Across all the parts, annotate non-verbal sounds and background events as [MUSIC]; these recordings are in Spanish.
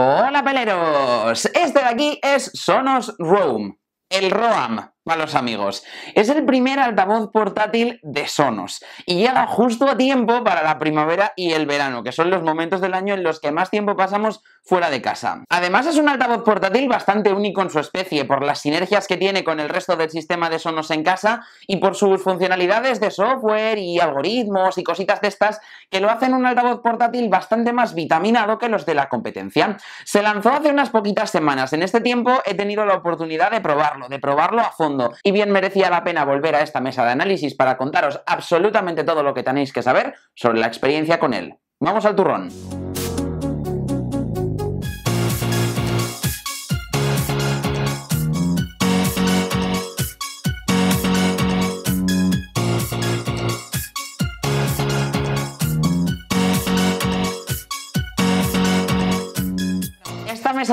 Hola peleros, este de aquí es Sonos Roam, el ROAM, Malos amigos, es el primer altavoz portátil de Sonos y llega justo a tiempo para la primavera y el verano, que son los momentos del año en los que más tiempo pasamos fuera de casa. Además es un altavoz portátil bastante único en su especie por las sinergias que tiene con el resto del sistema de Sonos en casa y por sus funcionalidades de software y algoritmos y cositas de estas que lo hacen un altavoz portátil bastante más vitaminado que los de la competencia. Se lanzó hace unas poquitas semanas, en este tiempo he tenido la oportunidad de probarlo, de probarlo a fondo y bien merecía la pena volver a esta mesa de análisis para contaros absolutamente todo lo que tenéis que saber sobre la experiencia con él. Vamos al turrón.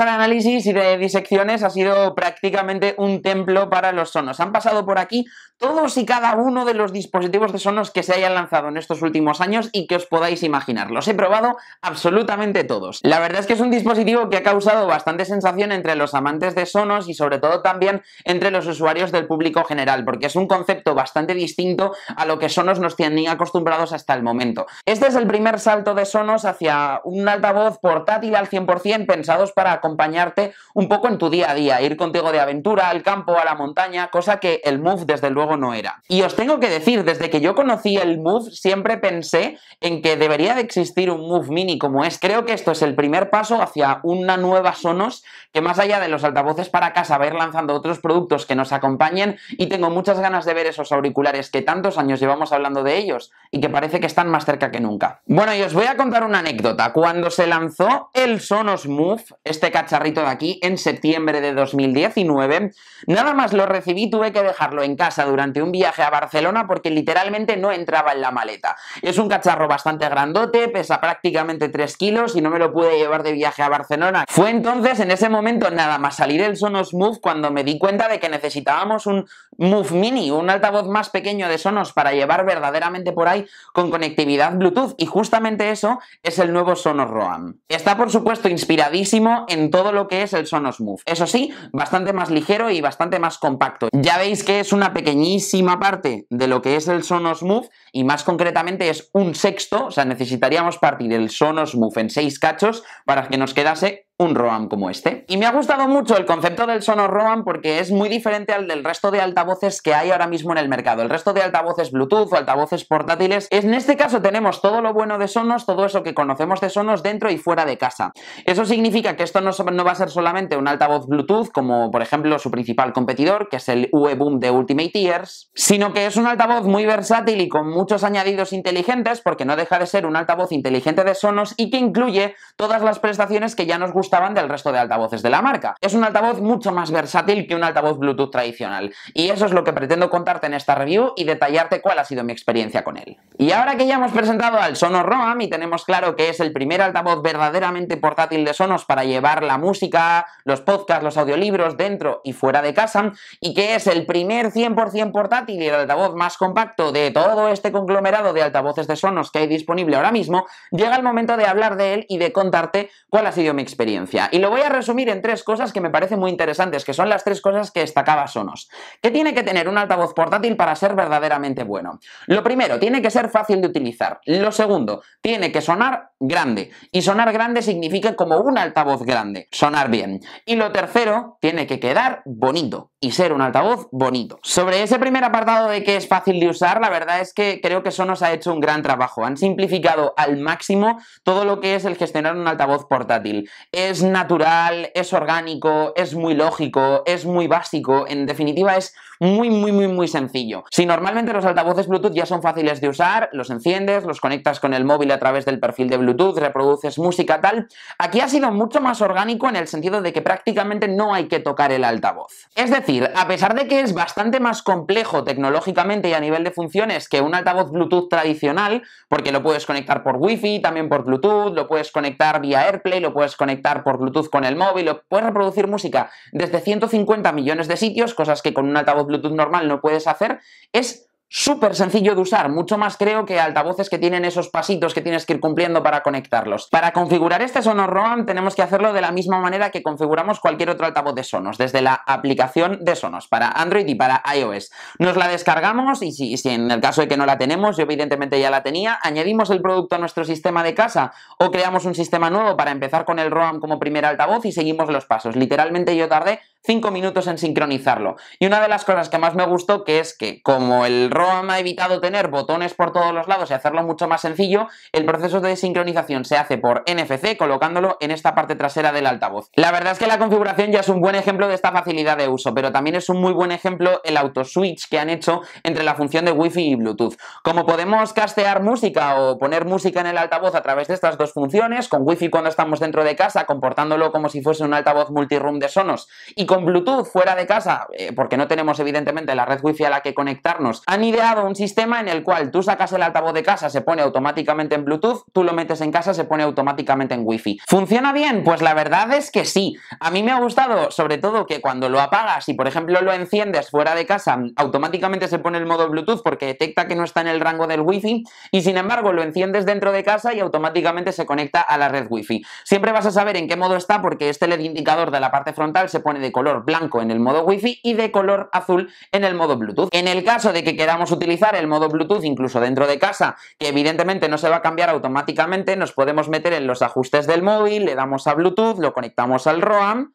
de análisis y de disecciones ha sido prácticamente un templo para los Sonos. Han pasado por aquí todos y cada uno de los dispositivos de Sonos que se hayan lanzado en estos últimos años y que os podáis imaginar. Los he probado absolutamente todos. La verdad es que es un dispositivo que ha causado bastante sensación entre los amantes de Sonos y sobre todo también entre los usuarios del público general, porque es un concepto bastante distinto a lo que Sonos nos tienen acostumbrados hasta el momento. Este es el primer salto de Sonos hacia un altavoz portátil al 100% pensados para acompañarte un poco en tu día a día, ir contigo de aventura al campo, a la montaña, cosa que el Move desde luego no era. Y os tengo que decir, desde que yo conocí el Move siempre pensé en que debería de existir un Move Mini como es. Creo que esto es el primer paso hacia una nueva Sonos que más allá de los altavoces para casa va a ir lanzando otros productos que nos acompañen y tengo muchas ganas de ver esos auriculares que tantos años llevamos hablando de ellos y que parece que están más cerca que nunca. Bueno, y os voy a contar una anécdota. Cuando se lanzó el Sonos Move, este cacharrito de aquí en septiembre de 2019. Nada más lo recibí, tuve que dejarlo en casa durante un viaje a Barcelona porque literalmente no entraba en la maleta. Es un cacharro bastante grandote, pesa prácticamente 3 kilos y no me lo pude llevar de viaje a Barcelona. Fue entonces, en ese momento, nada más salir el Sonos Move cuando me di cuenta de que necesitábamos un Move Mini, un altavoz más pequeño de Sonos para llevar verdaderamente por ahí con conectividad Bluetooth y justamente eso es el nuevo Sonos Roam. Está por supuesto inspiradísimo en todo lo que es el Sonos Move. Eso sí, bastante más ligero y bastante más compacto. Ya veis que es una pequeñísima parte de lo que es el Sonos Move y más concretamente es un sexto, o sea, necesitaríamos partir el Sonos Move en seis cachos para que nos quedase un ROAM como este. Y me ha gustado mucho el concepto del Sonos ROAM porque es muy diferente al del resto de altavoces que hay ahora mismo en el mercado. El resto de altavoces Bluetooth o altavoces portátiles, en este caso tenemos todo lo bueno de Sonos, todo eso que conocemos de Sonos dentro y fuera de casa. Eso significa que esto no, va a ser solamente un altavoz Bluetooth como por ejemplo su principal competidor, que es el UE Boom de Ultimate Ears, sino que es un altavoz muy versátil y con muchos añadidos inteligentes porque no deja de ser un altavoz inteligente de Sonos y que incluye todas las prestaciones que ya nos gustan del resto de altavoces de la marca. Es un altavoz mucho más versátil que un altavoz Bluetooth tradicional, y eso es lo que pretendo contarte en esta review y detallarte cuál ha sido mi experiencia con él. Y ahora que ya hemos presentado al Sonos Roam y tenemos claro que es el primer altavoz verdaderamente portátil de Sonos para llevar la música, los podcasts, los audiolibros dentro y fuera de casa, y que es el primer 100% portátil y el altavoz más compacto de todo este conglomerado de altavoces de Sonos que hay disponible ahora mismo, llega el momento de hablar de él y de contarte cuál ha sido mi experiencia. Y lo voy a resumir en tres cosas que me parecen muy interesantes, que son las tres cosas que destacaba Sonos. ¿Qué tiene que tener un altavoz portátil para ser verdaderamente bueno? Lo primero, tiene que ser fácil de utilizar. Lo segundo, tiene que sonar grande. Y sonar grande significa como un altavoz grande, sonar bien. Y lo tercero, tiene que quedar bonito y ser un altavoz bonito. Sobre ese primer apartado de que es fácil de usar, la verdad es que creo que Sonos ha hecho un gran trabajo. Han simplificado al máximo todo lo que es el gestionar un altavoz portátil es natural, es orgánico, es muy lógico, es muy básico, en definitiva es muy, muy, muy, muy sencillo. Si normalmente los altavoces Bluetooth ya son fáciles de usar, los enciendes, los conectas con el móvil a través del perfil de Bluetooth, reproduces música, tal, aquí ha sido mucho más orgánico en el sentido de que prácticamente no hay que tocar el altavoz. Es decir, a pesar de que es bastante más complejo tecnológicamente y a nivel de funciones que un altavoz Bluetooth tradicional, porque lo puedes conectar por Wi-Fi, también por Bluetooth, lo puedes conectar vía AirPlay, lo puedes conectar por Bluetooth con el móvil, lo puedes reproducir música desde 150 millones de sitios, cosas que con un altavoz Bluetooth normal no puedes hacer, es súper sencillo de usar, mucho más creo que altavoces que tienen esos pasitos que tienes que ir cumpliendo para conectarlos. Para configurar este Sonos Roam tenemos que hacerlo de la misma manera que configuramos cualquier otro altavoz de Sonos, desde la aplicación de Sonos para Android y para iOS. Nos la descargamos y si, si en el caso de que no la tenemos, yo evidentemente ya la tenía, añadimos el producto a nuestro sistema de casa o creamos un sistema nuevo para empezar con el Roam como primer altavoz y seguimos los pasos. Literalmente yo tardé 5 minutos en sincronizarlo. Y una de las cosas que más me gustó que es que como el ROM ha evitado tener botones por todos los lados y hacerlo mucho más sencillo, el proceso de sincronización se hace por NFC colocándolo en esta parte trasera del altavoz. La verdad es que la configuración ya es un buen ejemplo de esta facilidad de uso, pero también es un muy buen ejemplo el auto switch que han hecho entre la función de Wi-Fi y Bluetooth. Como podemos castear música o poner música en el altavoz a través de estas dos funciones, con Wi-Fi cuando estamos dentro de casa, comportándolo como si fuese un altavoz multi room de Sonos y Bluetooth fuera de casa, eh, porque no tenemos evidentemente la red wifi a la que conectarnos, han ideado un sistema en el cual tú sacas el altavoz de casa, se pone automáticamente en Bluetooth, tú lo metes en casa, se pone automáticamente en wifi. ¿Funciona bien? Pues la verdad es que sí. A mí me ha gustado, sobre todo, que cuando lo apagas y por ejemplo lo enciendes fuera de casa, automáticamente se pone el modo Bluetooth porque detecta que no está en el rango del wifi y sin embargo lo enciendes dentro de casa y automáticamente se conecta a la red wifi. Siempre vas a saber en qué modo está porque este LED indicador de la parte frontal se pone de color blanco en el modo Wi-Fi y de color azul en el modo Bluetooth. En el caso de que queramos utilizar el modo Bluetooth incluso dentro de casa, que evidentemente no se va a cambiar automáticamente, nos podemos meter en los ajustes del móvil, le damos a Bluetooth, lo conectamos al ROAM,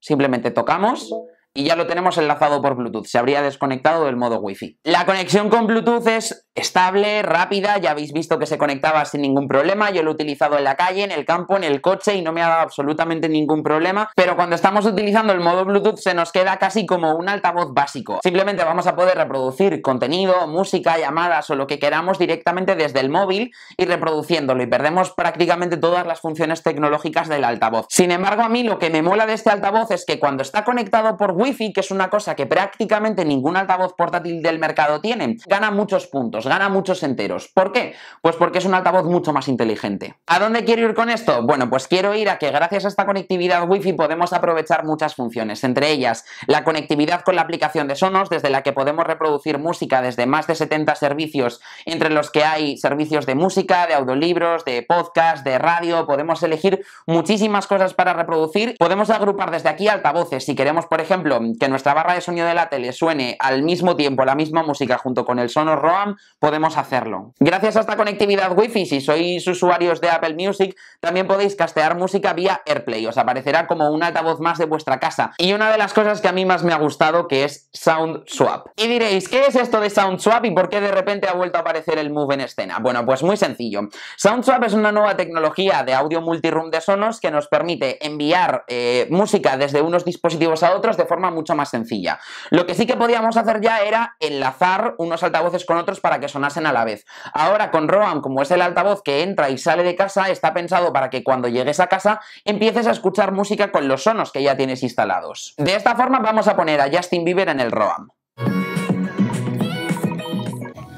simplemente tocamos y ya lo tenemos enlazado por Bluetooth. Se habría desconectado del modo Wi-Fi. La conexión con Bluetooth es estable, rápida, ya habéis visto que se conectaba sin ningún problema. Yo lo he utilizado en la calle, en el campo, en el coche y no me ha dado absolutamente ningún problema. Pero cuando estamos utilizando el modo Bluetooth se nos queda casi como un altavoz básico. Simplemente vamos a poder reproducir contenido, música, llamadas o lo que queramos directamente desde el móvil y reproduciéndolo y perdemos prácticamente todas las funciones tecnológicas del altavoz. Sin embargo, a mí lo que me mola de este altavoz es que cuando está conectado por wifi, que es una cosa que prácticamente ningún altavoz portátil del mercado tiene, gana muchos puntos, gana muchos enteros. ¿Por qué? Pues porque es un altavoz mucho más inteligente. ¿A dónde quiero ir con esto? Bueno, pues quiero ir a que gracias a esta conectividad Wi-Fi podemos aprovechar muchas funciones, entre ellas la conectividad con la aplicación de Sonos, desde la que podemos reproducir música desde más de 70 servicios, entre los que hay servicios de música, de audiolibros, de podcast, de radio, podemos elegir muchísimas cosas para reproducir, podemos agrupar desde aquí altavoces, si queremos, por ejemplo, que nuestra barra de sonido de la tele suene al mismo tiempo la misma música junto con el Sonos Roam, podemos hacerlo. Gracias a esta conectividad Wi-Fi, si sois usuarios de Apple Music, también podéis castear música vía AirPlay, os aparecerá como un altavoz más de vuestra casa. Y una de las cosas que a mí más me ha gustado que es SoundSwap. Y diréis, ¿qué es esto de SoundSwap y por qué de repente ha vuelto a aparecer el Move en escena? Bueno, pues muy sencillo. SoundSwap es una nueva tecnología de audio multiroom de Sonos que nos permite enviar eh, música desde unos dispositivos a otros de forma mucho más sencilla. Lo que sí que podíamos hacer ya era enlazar unos altavoces con otros para que sonasen a la vez. Ahora con Roam, como es el altavoz que entra y sale de casa, está pensado para que cuando llegues a casa empieces a escuchar música con los sonos que ya tienes instalados. De esta forma vamos a poner a Justin Bieber en el Roam.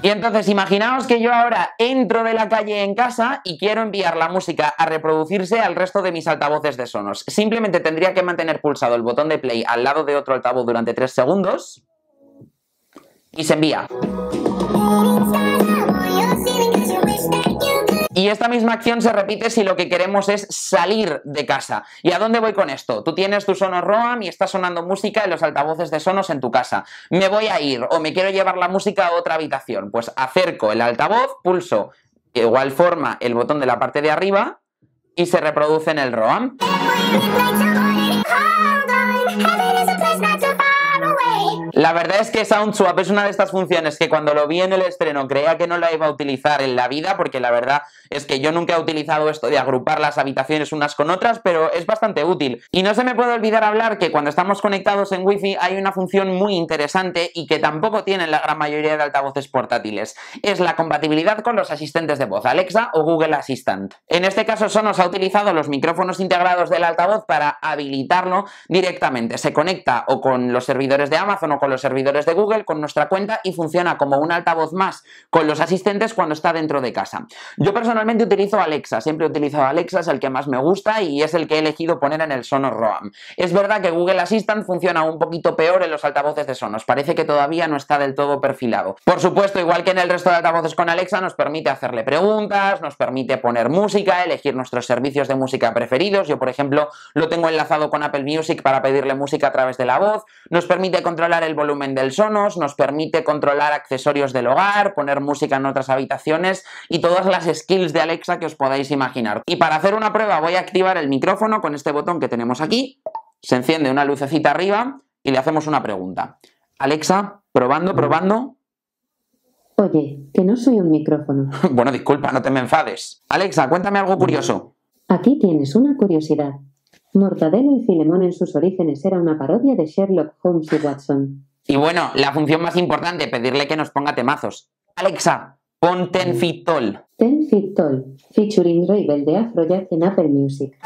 Y entonces imaginaos que yo ahora entro de la calle en casa y quiero enviar la música a reproducirse al resto de mis altavoces de sonos. Simplemente tendría que mantener pulsado el botón de play al lado de otro altavoz durante 3 segundos y se envía. Y esta misma acción se repite si lo que queremos es salir de casa. ¿Y a dónde voy con esto? Tú tienes tu Sonos ROAM y está sonando música en los altavoces de Sonos en tu casa. Me voy a ir o me quiero llevar la música a otra habitación. Pues acerco el altavoz, pulso igual forma el botón de la parte de arriba y se reproduce en el ROAM. La verdad es que SoundSwap es una de estas funciones que cuando lo vi en el estreno creía que no la iba a utilizar en la vida, porque la verdad es que yo nunca he utilizado esto de agrupar las habitaciones unas con otras, pero es bastante útil. Y no se me puede olvidar hablar que cuando estamos conectados en Wi-Fi hay una función muy interesante y que tampoco tienen la gran mayoría de altavoces portátiles. Es la compatibilidad con los asistentes de voz, Alexa o Google Assistant. En este caso Sonos ha utilizado los micrófonos integrados del altavoz para habilitarlo directamente. Se conecta o con los servidores de Amazon o con los servidores de Google, con nuestra cuenta y funciona como un altavoz más con los asistentes cuando está dentro de casa. Yo personalmente utilizo Alexa, siempre he utilizado Alexa, es el que más me gusta y es el que he elegido poner en el Sonos Roam. Es verdad que Google Assistant funciona un poquito peor en los altavoces de Sonos, parece que todavía no está del todo perfilado. Por supuesto, igual que en el resto de altavoces con Alexa, nos permite hacerle preguntas, nos permite poner música, elegir nuestros servicios de música preferidos. Yo, por ejemplo, lo tengo enlazado con Apple Music para pedirle música a través de la voz, nos permite controlar el volumen del Sonos, nos permite controlar accesorios del hogar, poner música en otras habitaciones y todas las skills de Alexa que os podáis imaginar. Y para hacer una prueba voy a activar el micrófono con este botón que tenemos aquí, se enciende una lucecita arriba y le hacemos una pregunta. Alexa, probando, probando. Oye, que no soy un micrófono. [LAUGHS] bueno, disculpa, no te me enfades. Alexa, cuéntame algo curioso. Aquí tienes una curiosidad. Mortadelo y Filemón en sus orígenes era una parodia de Sherlock Holmes y Watson. Y bueno, la función más importante, pedirle que nos ponga temazos. Alexa, pon Ten Feet Tall. Ten featuring rival de Afrojack en Apple Music.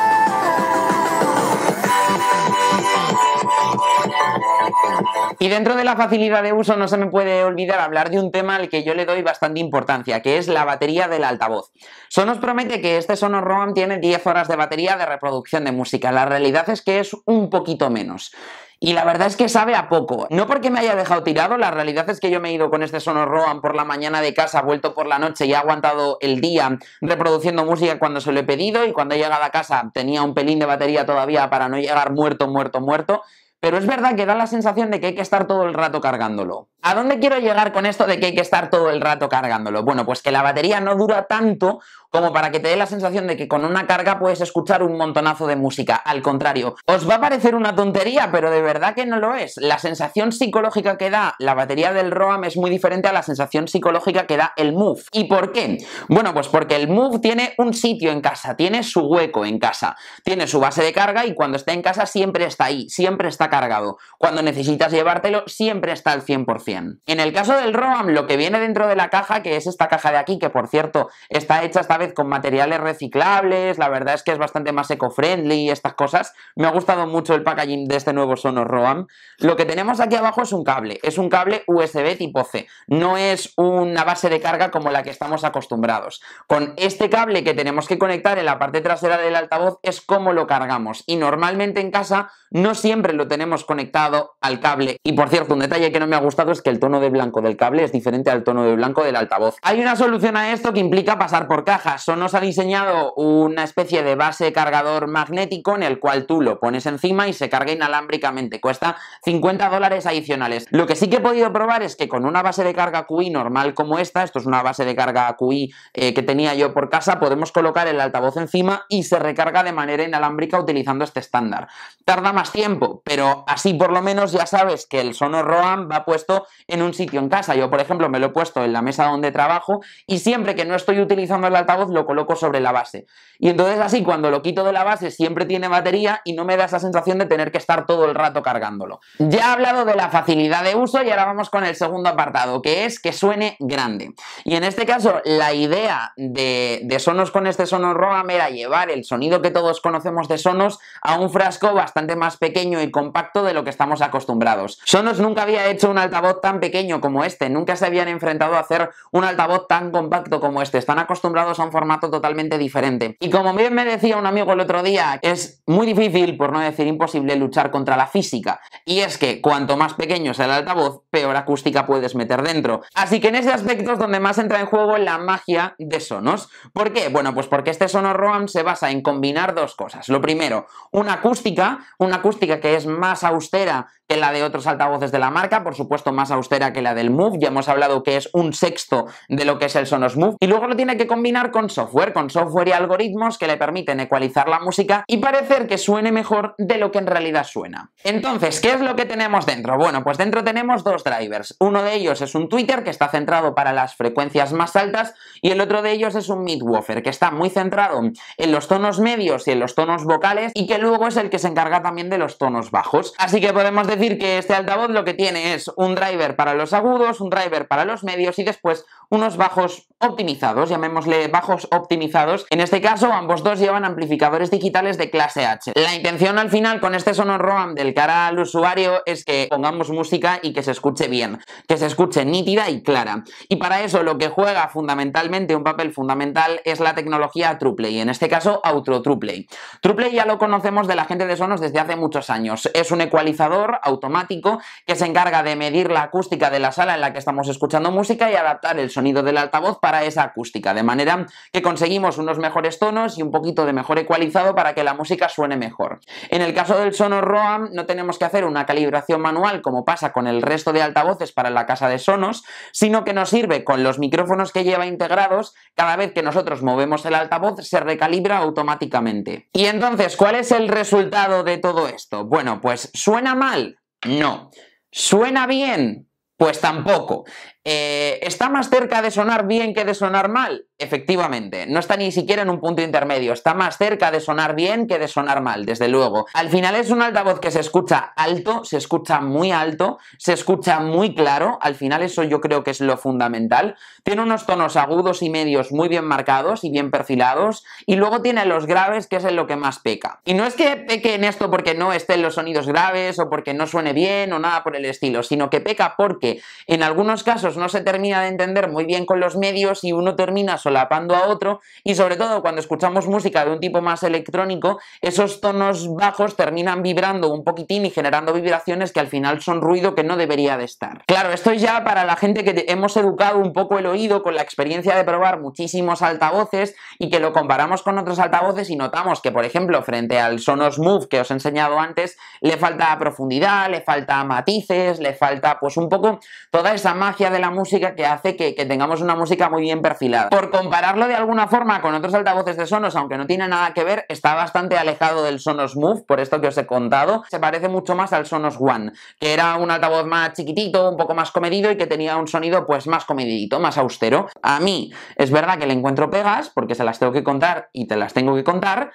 Y dentro de la facilidad de uso no se me puede olvidar hablar de un tema al que yo le doy bastante importancia, que es la batería del altavoz. Sonos promete que este Sonos Roam tiene 10 horas de batería de reproducción de música. La realidad es que es un poquito menos. Y la verdad es que sabe a poco. No porque me haya dejado tirado, la realidad es que yo me he ido con este Sonos Roam por la mañana de casa, vuelto por la noche y he aguantado el día reproduciendo música cuando se lo he pedido y cuando he llegado a casa tenía un pelín de batería todavía para no llegar muerto, muerto, muerto. Pero es verdad que da la sensación de que hay que estar todo el rato cargándolo. ¿A dónde quiero llegar con esto de que hay que estar todo el rato cargándolo? Bueno, pues que la batería no dura tanto como para que te dé la sensación de que con una carga puedes escuchar un montonazo de música. Al contrario, os va a parecer una tontería, pero de verdad que no lo es. La sensación psicológica que da la batería del ROAM es muy diferente a la sensación psicológica que da el Move. ¿Y por qué? Bueno, pues porque el Move tiene un sitio en casa, tiene su hueco en casa, tiene su base de carga y cuando está en casa siempre está ahí, siempre está cargado. Cuando necesitas llevártelo, siempre está al 100%. En el caso del ROAM, lo que viene dentro de la caja, que es esta caja de aquí, que por cierto está hecha, está vez con materiales reciclables, la verdad es que es bastante más eco-friendly, estas cosas. Me ha gustado mucho el packaging de este nuevo Sonos Roam. Lo que tenemos aquí abajo es un cable, es un cable USB tipo C, no es una base de carga como la que estamos acostumbrados. Con este cable que tenemos que conectar en la parte trasera del altavoz es como lo cargamos y normalmente en casa no siempre lo tenemos conectado al cable. Y por cierto, un detalle que no me ha gustado es que el tono de blanco del cable es diferente al tono de blanco del altavoz. Hay una solución a esto que implica pasar por caja Sonos ha diseñado una especie de base cargador magnético en el cual tú lo pones encima y se carga inalámbricamente. Cuesta 50 dólares adicionales. Lo que sí que he podido probar es que con una base de carga QI normal como esta, esto es una base de carga QI eh, que tenía yo por casa, podemos colocar el altavoz encima y se recarga de manera inalámbrica utilizando este estándar. Tarda más tiempo, pero así por lo menos ya sabes que el Sonos Roam va puesto en un sitio en casa. Yo, por ejemplo, me lo he puesto en la mesa donde trabajo y siempre que no estoy utilizando el altavoz lo coloco sobre la base. Y entonces así cuando lo quito de la base siempre tiene batería y no me da esa sensación de tener que estar todo el rato cargándolo. Ya he hablado de la facilidad de uso y ahora vamos con el segundo apartado, que es que suene grande. Y en este caso la idea de, de Sonos con este Sonos Roam era llevar el sonido que todos conocemos de Sonos a un frasco bastante más pequeño y compacto de lo que estamos acostumbrados. Sonos nunca había hecho un altavoz tan pequeño como este, nunca se habían enfrentado a hacer un altavoz tan compacto como este. Están acostumbrados a formato totalmente diferente. Y como bien me decía un amigo el otro día, es muy difícil, por no decir imposible, luchar contra la física. Y es que cuanto más pequeño sea el altavoz, peor acústica puedes meter dentro. Así que en ese aspecto es donde más entra en juego la magia de Sonos. ¿Por qué? Bueno, pues porque este Sonos Roam se basa en combinar dos cosas. Lo primero, una acústica, una acústica que es más austera que la de otros altavoces de la marca, por supuesto más austera que la del Move, ya hemos hablado que es un sexto de lo que es el Sonos Move, y luego lo tiene que combinar con con software, con software y algoritmos que le permiten ecualizar la música y parecer que suene mejor de lo que en realidad suena. Entonces, ¿qué es lo que tenemos dentro? Bueno, pues dentro tenemos dos drivers. Uno de ellos es un Twitter que está centrado para las frecuencias más altas y el otro de ellos es un Midwoofer que está muy centrado en los tonos medios y en los tonos vocales y que luego es el que se encarga también de los tonos bajos. Así que podemos decir que este altavoz lo que tiene es un driver para los agudos, un driver para los medios y después unos bajos optimizados, llamémosle bajos optimizados. En este caso, ambos dos llevan amplificadores digitales de clase H. La intención al final con este Sonos ROAM del cara al usuario es que pongamos música y que se escuche bien, que se escuche nítida y clara. Y para eso lo que juega fundamentalmente, un papel fundamental, es la tecnología TruePlay, en este caso Outro TruePlay. TruePlay ya lo conocemos de la gente de Sonos desde hace muchos años. Es un ecualizador automático que se encarga de medir la acústica de la sala en la que estamos escuchando música y adaptar el sonido del altavoz para esa acústica, de manera que conseguimos unos mejores tonos y un poquito de mejor ecualizado para que la música suene mejor. En el caso del Sonos Roam no tenemos que hacer una calibración manual como pasa con el resto de altavoces para la casa de Sonos, sino que nos sirve con los micrófonos que lleva integrados, cada vez que nosotros movemos el altavoz se recalibra automáticamente. Y entonces, ¿cuál es el resultado de todo esto? Bueno, pues ¿suena mal? No. ¿Suena bien? Pues tampoco. Eh, ¿Está más cerca de sonar bien que de sonar mal? Efectivamente, no está ni siquiera en un punto intermedio, está más cerca de sonar bien que de sonar mal, desde luego. Al final es un altavoz que se escucha alto, se escucha muy alto, se escucha muy claro, al final eso yo creo que es lo fundamental. Tiene unos tonos agudos y medios muy bien marcados y bien perfilados, y luego tiene los graves, que es en lo que más peca. Y no es que peque en esto porque no estén los sonidos graves o porque no suene bien o nada por el estilo, sino que peca porque en algunos casos no se termina de entender muy bien con los medios y uno termina solapando a otro y sobre todo cuando escuchamos música de un tipo más electrónico, esos tonos bajos terminan vibrando un poquitín y generando vibraciones que al final son ruido que no debería de estar. Claro, esto es ya para la gente que hemos educado un poco el oído con la experiencia de probar muchísimos altavoces y que lo comparamos con otros altavoces y notamos que, por ejemplo, frente al Sonos Move que os he enseñado antes, le falta profundidad, le falta matices, le falta pues un poco toda esa magia la música que hace que, que, tengamos una música muy bien perfilada. Por compararlo de alguna forma con otros altavoces de Sonos, aunque no tiene nada que ver, está bastante alejado del Sonos Move, por esto que os he contado. Se parece mucho más al Sonos One, que era un altavoz más chiquitito, un poco más comedido y que tenía un sonido pues más comedidito, más austero. A mí es verdad que le encuentro pegas, porque se las tengo que contar y te las tengo que contar,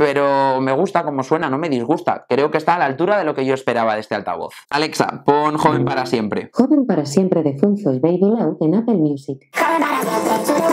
pero me gusta como suena, no me disgusta. Creo que está a la altura de lo que yo esperaba de este altavoz. Alexa, pon Joven para siempre. Joven para siempre de Funzos Baby Loud en Apple Music. Joven para siempre.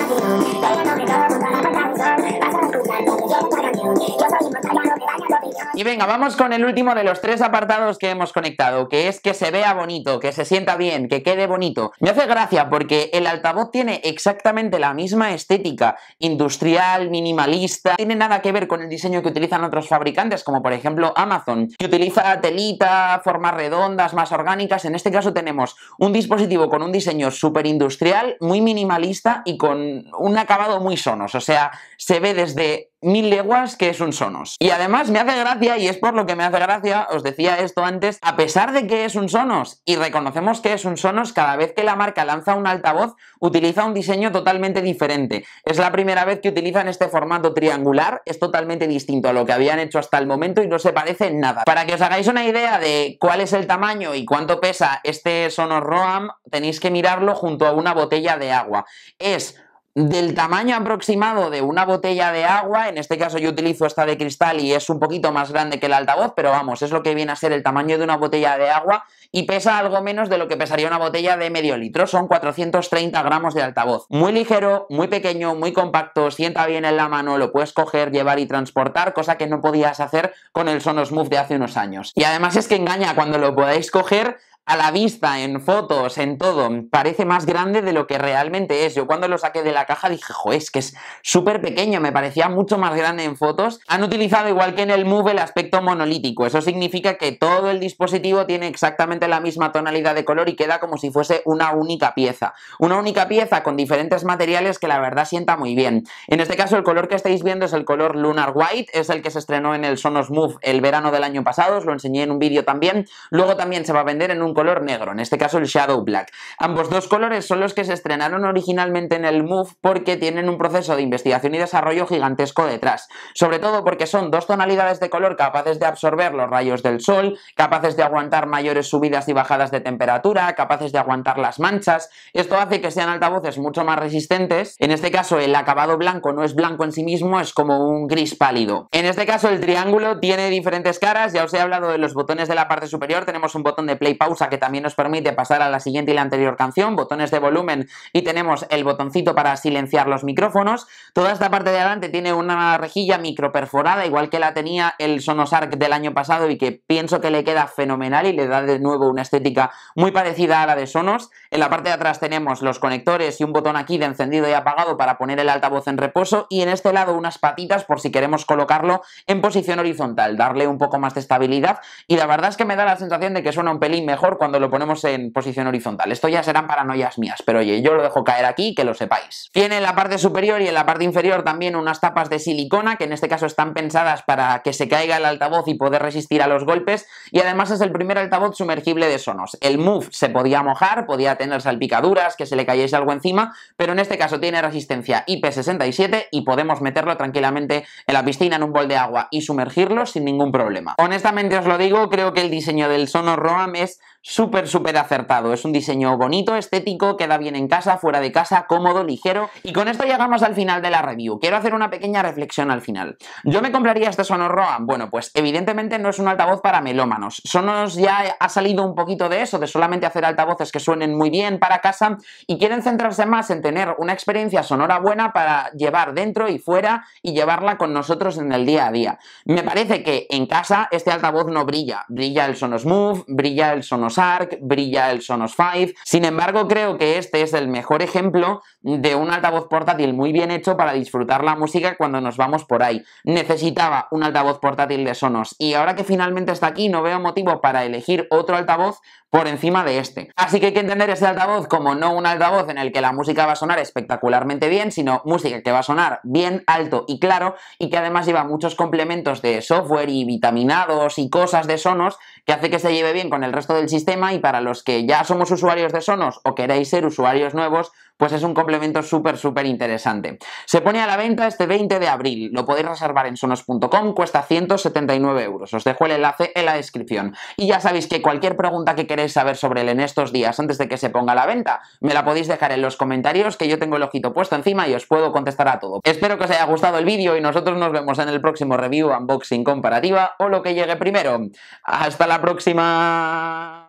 Y venga, vamos con el último de los tres apartados que hemos conectado, que es que se vea bonito, que se sienta bien, que quede bonito. Me hace gracia porque el altavoz tiene exactamente la misma estética industrial, minimalista, tiene nada que ver con el diseño que utilizan otros fabricantes, como por ejemplo Amazon, que utiliza telita, formas redondas, más orgánicas. En este caso tenemos un dispositivo con un diseño súper industrial, muy minimalista y con un acabado muy sonos. O sea, se ve desde mil leguas que es un Sonos. Y además me hace gracia, y es por lo que me hace gracia, os decía esto antes, a pesar de que es un Sonos y reconocemos que es un Sonos, cada vez que la marca lanza un altavoz utiliza un diseño totalmente diferente. Es la primera vez que utilizan este formato triangular, es totalmente distinto a lo que habían hecho hasta el momento y no se parece en nada. Para que os hagáis una idea de cuál es el tamaño y cuánto pesa este Sonos Roam, tenéis que mirarlo junto a una botella de agua. Es del tamaño aproximado de una botella de agua, en este caso yo utilizo esta de cristal y es un poquito más grande que el altavoz, pero vamos, es lo que viene a ser el tamaño de una botella de agua y pesa algo menos de lo que pesaría una botella de medio litro, son 430 gramos de altavoz. Muy ligero, muy pequeño, muy compacto, sienta bien en la mano, lo puedes coger, llevar y transportar, cosa que no podías hacer con el Sonos Move de hace unos años. Y además es que engaña, cuando lo podáis coger a la vista, en fotos, en todo, parece más grande de lo que realmente es. Yo cuando lo saqué de la caja dije, joder es que es súper pequeño, me parecía mucho más grande en fotos. Han utilizado igual que en el Move el aspecto monolítico, eso significa que todo el dispositivo tiene exactamente la misma tonalidad de color y queda como si fuese una única pieza. Una única pieza con diferentes materiales que la verdad sienta muy bien. En este caso el color que estáis viendo es el color Lunar White, es el que se estrenó en el Sonos Move el verano del año pasado, os lo enseñé en un vídeo también. Luego también se va a vender en un color negro, en este caso el Shadow Black. Ambos dos colores son los que se estrenaron originalmente en el Move porque tienen un proceso de investigación y desarrollo gigantesco detrás, sobre todo porque son dos tonalidades de color capaces de absorber los rayos del sol, capaces de aguantar mayores subidas y bajadas de temperatura, capaces de aguantar las manchas, esto hace que sean altavoces mucho más resistentes, en este caso el acabado blanco no es blanco en sí mismo, es como un gris pálido. En este caso el triángulo tiene diferentes caras, ya os he hablado de los botones de la parte superior, tenemos un botón de play pausa que también nos permite pasar a la siguiente y la anterior canción, botones de volumen y tenemos el botoncito para silenciar los micrófonos. Toda esta parte de adelante tiene una rejilla micro perforada, igual que la tenía el Arc del año pasado y que pienso que le queda fenomenal y le da de nuevo una estética muy parecida a la de Sonos. En la parte de atrás tenemos los conectores y un botón aquí de encendido y apagado para poner el altavoz en reposo y en este lado unas patitas por si queremos colocarlo en posición horizontal, darle un poco más de estabilidad y la verdad es que me da la sensación de que suena un pelín mejor cuando lo ponemos en posición horizontal. Esto ya serán paranoias mías, pero oye, yo lo dejo caer aquí, que lo sepáis. Tiene en la parte superior y en la parte inferior también unas tapas de silicona, que en este caso están pensadas para que se caiga el altavoz y poder resistir a los golpes, y además es el primer altavoz sumergible de Sonos. El Move se podía mojar, podía tener salpicaduras, que se le cayese algo encima, pero en este caso tiene resistencia IP67 y podemos meterlo tranquilamente en la piscina, en un bol de agua y sumergirlo sin ningún problema. Honestamente os lo digo, creo que el diseño del Sonos Roam es súper, súper acertado. Es un diseño bonito, estético, queda bien en casa, fuera de casa, cómodo, ligero. Y con esto llegamos al final de la review. Quiero hacer una pequeña reflexión al final. ¿Yo me compraría este Sonos Roam? Bueno, pues evidentemente no es un altavoz para melómanos. Sonos ya ha salido un poquito de eso, de solamente hacer altavoces que suenen muy bien para casa y quieren centrarse más en tener una experiencia sonora buena para llevar dentro y fuera y llevarla con nosotros en el día a día. Me parece que en casa este altavoz no brilla. Brilla el Sonos Move, brilla el Sonos brilla el Sonos 5. Sin embargo, creo que este es el mejor ejemplo de un altavoz portátil muy bien hecho para disfrutar la música cuando nos vamos por ahí. Necesitaba un altavoz portátil de Sonos y ahora que finalmente está aquí no veo motivo para elegir otro altavoz por encima de este. Así que hay que entender este altavoz como no un altavoz en el que la música va a sonar espectacularmente bien, sino música que va a sonar bien alto y claro y que además lleva muchos complementos de software y vitaminados y cosas de Sonos que hace que se lleve bien con el resto del sistema y para los que ya somos usuarios de Sonos o queréis ser usuarios nuevos, pues es un complemento súper, súper interesante. Se pone a la venta este 20 de abril, lo podéis reservar en sonos.com, cuesta 179 euros. Os dejo el enlace en la descripción. Y ya sabéis que cualquier pregunta que queréis saber sobre él en estos días antes de que se ponga a la venta, me la podéis dejar en los comentarios que yo tengo el ojito puesto encima y os puedo contestar a todo. Espero que os haya gustado el vídeo y nosotros nos vemos en el próximo review, unboxing comparativa o lo que llegue primero. ¡Hasta la próxima!